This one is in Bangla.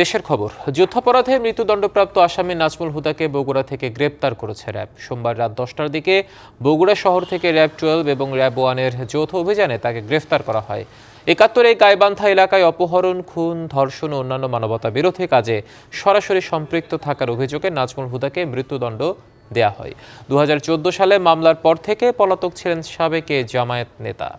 দেশের খবর যুদ্ধাপরাধে মৃত্যুদণ্ডপ্রাপ্ত আসামি নাজমুল হুদাকে বগুড়া থেকে গ্রেপ্তার করেছে র্যাব সোমবার রাত দশটার দিকে বগুড়া শহর থেকে র্যাব টুয়েলভ এবং র্যাব ওয়ানের যৌথ অভিযানে তাকে গ্রেফতার করা হয় একাত্তরে গাইবান্ধা এলাকায় অপহরণ খুন ধর্ষণ ও অন্যান্য মানবতা বিরোধী কাজে সরাসরি সম্পৃক্ত থাকার অভিযোগে নাজমুল হুদাকে মৃত্যুদণ্ড দেয়া হয় দু সালে মামলার পর থেকে পলাতক ছিলেন সাবেকে জামায়াত নেতা